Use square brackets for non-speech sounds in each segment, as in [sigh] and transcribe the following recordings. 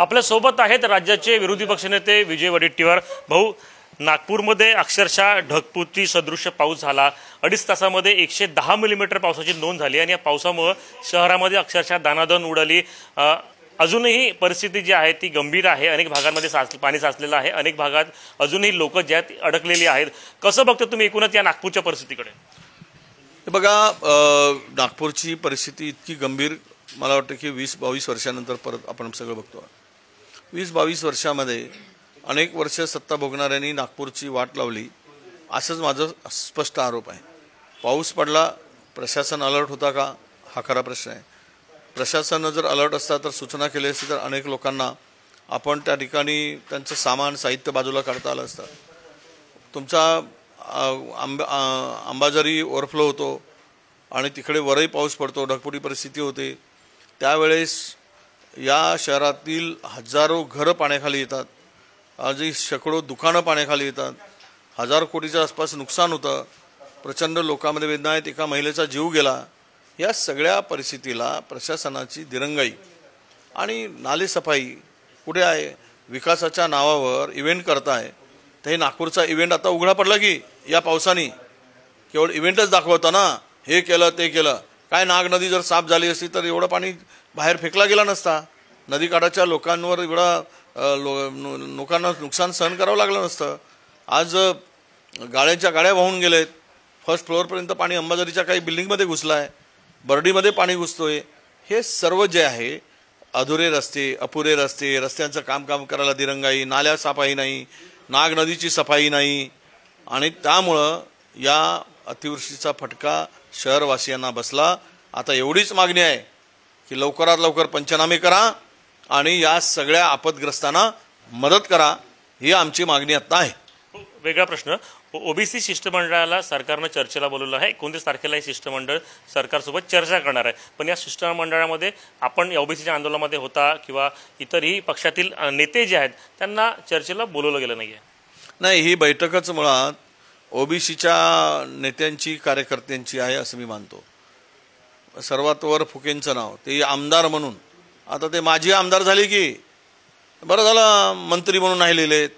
आपल्यासोबत आहेत राज्याचे विरोधी पक्षनेते विजय वडेट्टीवार भाऊ नागपूरमध्ये अक्षरशः ढगपुती सदृश्य पाऊस झाला अडीच तासामध्ये एकशे दहा मिलीमीटर पावसाची नोंद झाली आणि या पावसामुळं शहरामध्ये अक्षरशः दानादन उडाली अजूनही परिस्थिती जी आहे ती गंभीर आहे अनेक भागांमध्ये साच पाणी साचलेलं आहे अनेक भागात अजूनही लोक ज्यात अडकलेली आहेत कसं बघतो तुम्ही एकूणच या नागपूरच्या परिस्थितीकडे बघा नागपूरची परिस्थिती इतकी गंभीर मला वाटतं की वीस बावीस वर्षानंतर परत आपण सगळं बघतो वीस बावीस वर्षामध्ये अनेक वर्ष सत्ता भोगणाऱ्यांनी नागपूरची वाट लावली असंच माझं स्पष्ट आरोप आहे पाऊस पडला प्रशासन अलर्ट होता का हा खरा प्रश्न आहे प्रशासन जर अलर्ट असता तर सूचना केली असती तर अनेक लोकांना आपण त्या ठिकाणी त्यांचं सामान साहित्य बाजूला काढता आलं असतं तुमचा आंबा अंबाझरी ओव्हरफ्लो होतो आणि तिकडे वरही पाऊस पडतो ढगपुटी परिस्थिती होते त्यावेळेस या शहरातील हजारो घरं पाण्याखाली येतात आजही शेकडो दुकानं पाण्याखाली येतात हजार कोटीच्या आसपास नुकसान होतं प्रचंड लोकांमध्ये वेदना आहेत एका महिलेचा जीव गेला या सगळ्या परिस्थितीला प्रशासनाची दिरंगाई आणि नालेसफाई कुठे आहे विकासाच्या नावावर इव्हेंट करताय तर हे नागपूरचा इव्हेंट आता उघडा पडला की या पावसाने केवळ इव्हेंटच दाखवता ना हे केलं ते केलं काय नाग नदी जर साफ झाली असती तर एवढं पाणी बाहेर फेकला गेला नसता नदीकाठाच्या लोकांवर एवढा लो लोकांना नुकसान सहन करावं लागलं नसतं आज गाळ्यांच्या गाड्या वाहून गेलेत फर्स्ट फ्लोअरपर्यंत पाणी अंबाजरीच्या काही बिल्डिंगमध्ये घुसलं आहे बर्डीमध्ये पाणी घुसतो आहे हे सर्व जे आहे अधुरे रस्ते अपुरे रस्ते रस्त्यांचं कामकाम करायला दिरंगाई नाल्या साफाई नाही नाग नदीची सफाई नाही आणि त्यामुळं या अतिवृष्टीचा फटका शहरवासियांना बसला आता एवढीच मागणी आहे की लवकरात लवकर पंचनामे करा आणि या सगळ्या आपदग्रस्तांना मदत करा ही आमची मागणी आता आहे वेगळा प्रश्न ओबीसी शिष्टमंडळाला सरकारनं चर्चेला बोलवलं आहे एकोणतीस तारखेला हे शिष्टमंडळ सरकारसोबत चर्चा करणार आहे पण या शिष्टमंडळामध्ये आपण ओबीसीच्या आंदोलनामध्ये होता किंवा इतरही पक्षातील नेते जे आहेत त्यांना चर्चेला बोलवलं गेलं नाही आहे नाही ही बैठकच मुळात ओबीसीच्या नेत्यांची कार्यकर्त्यांची आहे असं मी मानतो सर्वात वर फुकेंचं नाव ते आमदार म्हणून आता ते माझी आमदार झाले की बरं झालं मंत्री म्हणून नाही लिहिलेत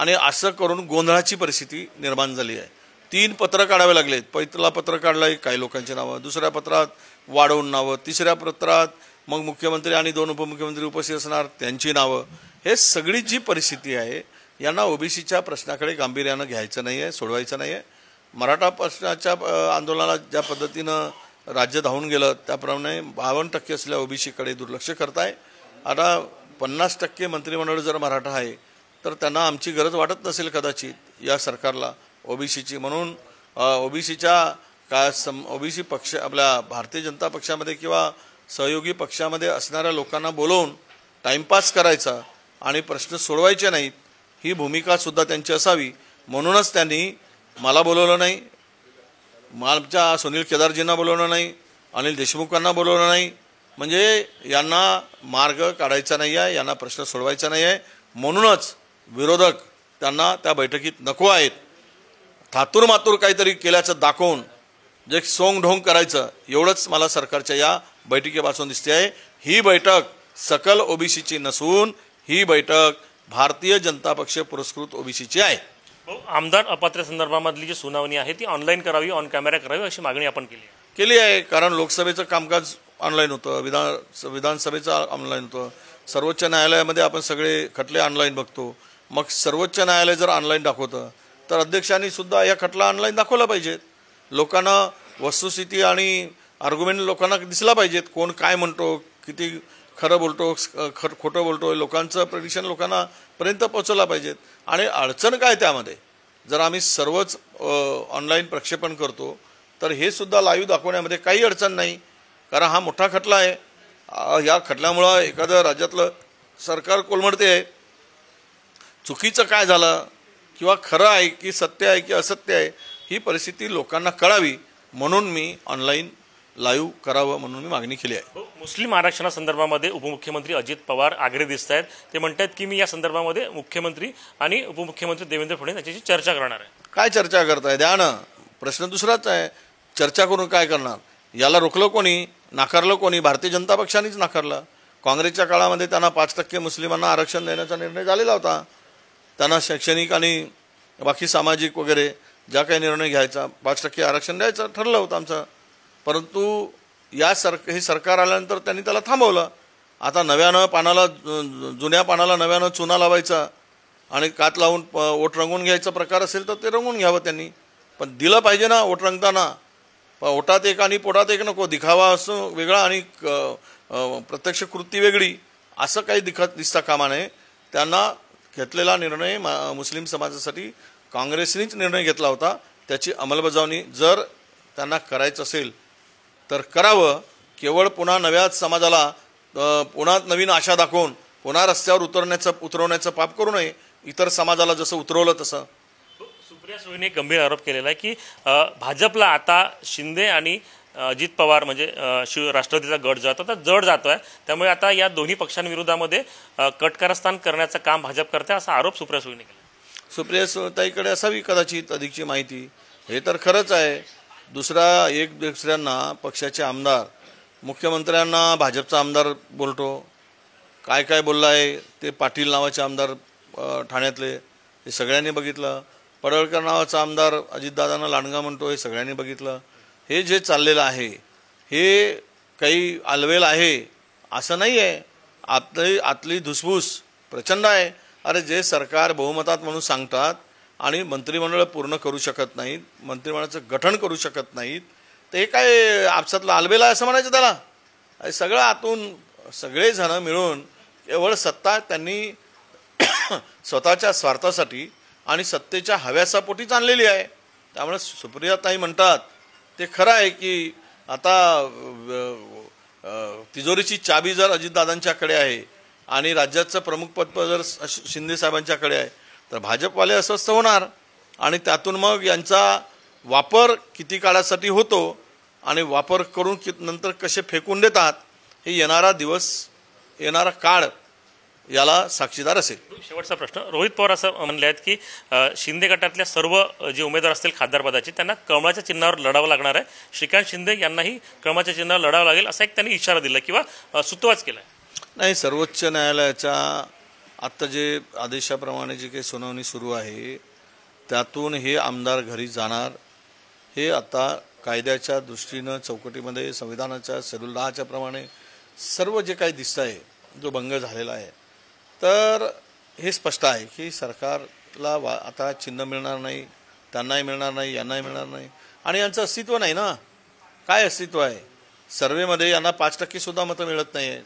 आणि असं करून गोंधळाची परिस्थिती निर्माण झाली आहे तीन पत्र काढावे लागलेत पहिला पत्र काढलं आहे काही लोकांची नावं दुसऱ्या पत्रात वाढवून नावं तिसऱ्या पत्रात मग मुख्यमंत्री आणि दोन उपमुख्यमंत्री उपस्थित असणार त्यांची नावं हे सगळी जी परिस्थिती आहे यांना ओबीसीच्या प्रश्नाकडे गांभीर्यानं घ्यायचं नाही आहे सोडवायचं नाही आहे मराठा प्रश्नाच्या आंदोलनाला ज्या पद्धतीनं राज्य धावून गेलं त्याप्रमाणे बावन्न टक्के असलेल्या ओबीसीकडे दुर्लक्ष करताय आता पन्नास टक्के मंत्रिमंडळ जर मराठा आहे तर त्यांना आमची गरज वाटत नसेल कदाचित या सरकारला ओबीसीची म्हणून ओबीसीच्या का सम ओबीसी पक्ष आपल्या भारतीय जनता पक्षामध्ये किंवा सहयोगी पक्षामध्ये असणाऱ्या लोकांना बोलवून टाईमपास करायचा आणि प्रश्न सोडवायचे नाहीत ही भूमिका सुद्धा त्यांची असावी म्हणूनच त्यांनी मला बोलवलं नाही आमच्या सुनील केदारजींना बोलवलं नाही अनिल देशमुखांना बोलवलं नाही म्हणजे यांना मार्ग काढायचा नाही आहे यांना प्रश्न सोडवायचा नाही आहे म्हणूनच विरोधक त्यांना त्या बैठकीत नको आहेत थातूर मातूर काहीतरी केल्याचं दाखवून जे सोंग ढोंग करायचं एवढंच मला सरकारच्या या बैठकीपासून दिसते आहे ही बैठक सकल ओबीसीची नसून ही बैठक भारतीय जनता पक्ष पुरस्कृत ओबीसीची आहे हो, आमदार अपात्र संदर्भामधली जी सुनावणी आहे ती ऑनलाईन करावी ऑन कॅमेरा करावी अशी मागणी आपण केली केली आहे कारण लोकसभेचं कामकाज ऑनलाईन होतं विधान विधानसभेचं ऑनलाईन होतं सर्वोच्च न्यायालयामध्ये आपण सगळे खटले ऑनलाईन बघतो मग सर्वोच्च न्यायालय जर ऑनलाईन दाखवतं तर अध्यक्षांनी सुद्धा या खटला ऑनलाईन दाखवला पाहिजेत लोकांना वस्तुस्थिती आणि आर्ग्युमेंट लोकांना दिसला पाहिजेत कोण काय म्हणतो किती खरं बोलतो खर खोटं बोलतो लोकांचं प्रडिक्शन लोकांना पर्यंत पोहोचवला पाहिजेत आणि अडचण काय त्यामध्ये जर आम्ही सर्वच ऑनलाईन प्रक्षेपण करतो तर हे सुद्धा लाईव्ह दाखवण्यामध्ये काही अडचण नाही कारण हा मोठा खटला आहे या खटल्यामुळं एखादं राज्यातलं सरकार कोलमडते आहे चुकीचं काय झालं किंवा खरं आहे की सत्य आहे की असत्य आहे ही परिस्थिती लोकांना कळावी म्हणून मी ऑनलाईन लाईव्ह करावं म्हणून मी मागणी केली आहे हो, मुस्लिम आरक्षणासंदर्भामध्ये उपमुख्यमंत्री अजित पवार आग्रे दिसत आहेत ते म्हणतात की मी या संदर्भामध्ये मुख्यमंत्री आणि उपमुख्यमंत्री देवेंद्र फडणवीस यांच्याशी चर्चा करणार आहे काय चर्चा करताय द्या ना प्रश्न दुसराच आहे चर्चा करून काय करणार याला रोखलं कोणी नाकारलं कोणी भारतीय जनता पक्षानेच नाकारलं काँग्रेसच्या काळामध्ये त्यांना पाच टक्के मुस्लिमांना आरक्षण देण्याचा निर्णय झालेला होता त्यांना शैक्षणिक आणि बाकी सामाजिक वगैरे ज्या काही निर्णय घ्यायचा पाच टक्के आरक्षण द्यायचं ठरलं होतं आमचं परंतु या सर हे सरकार आल्यानंतर त्यांनी त्याला थांबवलं आता नव्यानं पानाला जुन्या पानाला नव्यानं चुना लावायचा आणि कात लावून ओट रंगवून घ्यायचा प्रकार असेल तर ते रंगून घ्यावं त्यांनी पण दिलं पाहिजे ना ओट रंगताना ओटात एक आणि पोटात एक नको दिखावा असो वेगळा आणि प्रत्यक्ष कृती वेगळी असं काही दिखत दिसता कामा नये त्यांना घेतलेला निर्णय मुस्लिम समाजासाठी काँग्रेसनेच निर्णय घेतला होता त्याची अंमलबजावणी जर त्यांना करायचं असेल तर करावं केवळ पुन्हा नव्या समाजाला पुन्हा नवीन आशा दाखवून पुन्हा रस्त्यावर उतरण्याचं उतरवण्याचं पाप करू नये इतर समाजाला जसं उतरवलं तसं सुप्रिया सोयीने गंभीर आरोप केलेला आहे की भाजपला आता शिंदे आणि अजित पवार म्हणजे शिव राष्ट्रवादीचा गट जो आता जड जातो आहे त्यामुळे आता या दोन्ही पक्षांविरोधामध्ये कटकारस्थान करण्याचं काम भाजप करते असा आरोप सुप्रिया सुळेने केला सुप्रिया सुताईकडे असावी कदाचित अधिकची माहिती हे तर खरंच आहे दुसरा एक दुसऱ्यांना पक्षाचे आमदार मुख्यमंत्र्यांना भाजपचा आमदार बोलतो काय काय बोललं आहे ते पाटील नावाचे आमदार ठाण्यातले हे सगळ्यांनी बघितलं पडळकर नावाचा आमदार अजितदादांना लांडगा म्हणतो हे सगळ्यांनी बघितलं हे जे चाललेलं आहे हे काही आलवेल आहे असं नाही आहे आतली आतली धुसभूस प्रचंड आहे अरे जे सरकार बहुमतात म्हणून सांगतात आणि मंत्रिमंडळ पूर्ण करू शकत नाहीत मंत्रिमंडळाचं गठन करू शकत नाहीत तर हे काय आपसातला आलबेला असं म्हणायचं त्याला सगळं आतून सगळेजण मिळून केवळ सत्ता त्यांनी [coughs] स्वतःच्या स्वार्थासाठी आणि सत्तेच्या हव्यासापोटीच आणलेली आहे त्यामुळे सुप्रियाताई म्हणतात ते खरं आहे की आता तिजोरीची चाबी जर अजितदादांच्याकडे आहे आणि राज्याचं प्रमुख पद जर शिंदेसाहेबांच्याकडे आहे तर भाजपवाले अस्वस्थ होणार आणि त्यातून मग यांचा वापर किती काळासाठी होतो आणि वापर करून कि नंतर कसे फेकून देतात हे येणारा दिवस येणारा काळ याला साक्षीदार असेल शेवटचा प्रश्न रोहित पवार असं म्हणले आहेत की शिंदे गटातल्या सर्व जे उमेदवार असतील खासदारपदाचे त्यांना कळमाच्या चिन्हावर लढावं लागणार आहे श्रीकांत शिंदे यांनाही कळमाच्या चिन्हावर लढावं लागेल असा एक त्यांनी इशारा दिला किंवा सुतवाच केला नाही सर्वोच्च न्यायालयाच्या आत्ता जे आदेशाप्रमाणे जी काही सुनावणी सुरू आहे त्यातून हे आमदार घरी जाणार हे आता कायद्याच्या दृष्टीनं चौकटीमध्ये संविधानाच्या शेड्यूल दहाच्या प्रमाणे सर्व जे काही दिसत आहे जो भंग झालेला आहे तर हे स्पष्ट आहे की सरकारला वा आता चिन्ह मिळणार नाही त्यांनाही मिळणार नाही यांनाही मिळणार नाही आणि यांचं अस्तित्व नाही ना काय अस्तित्व आहे सर्वेमध्ये यांना पाच टक्केसुद्धा मतं मिळत नाही आहे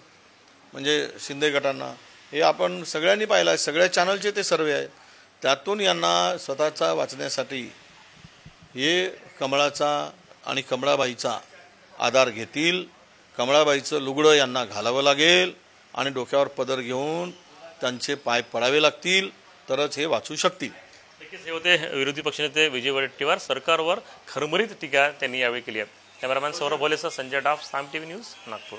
म्हणजे शिंदे गटांना हे आपण सगळ्यांनी पाहिलं आहे सगळ्या चॅनलचे ते सर्वे आहेत त्यातून यांना स्वतःचा वाचण्यासाठी हे कमळाचा आणि कमळाबाईचा आधार घेतील कमळाबाईचं लुगडं यांना घालावं लागेल आणि डोक्यावर पदर घेऊन त्यांचे पाय पडावे लागतील तरच हे वाचू शकतील हे होते विरोधी पक्षनेते विजय वडेट्टीवार सरकारवर खरमरीत टीका त्यांनी यावेळी केली आहे कॅमेरामॅन सौरभ भोलेसह Sanjay Daf Saam T V news Nagpur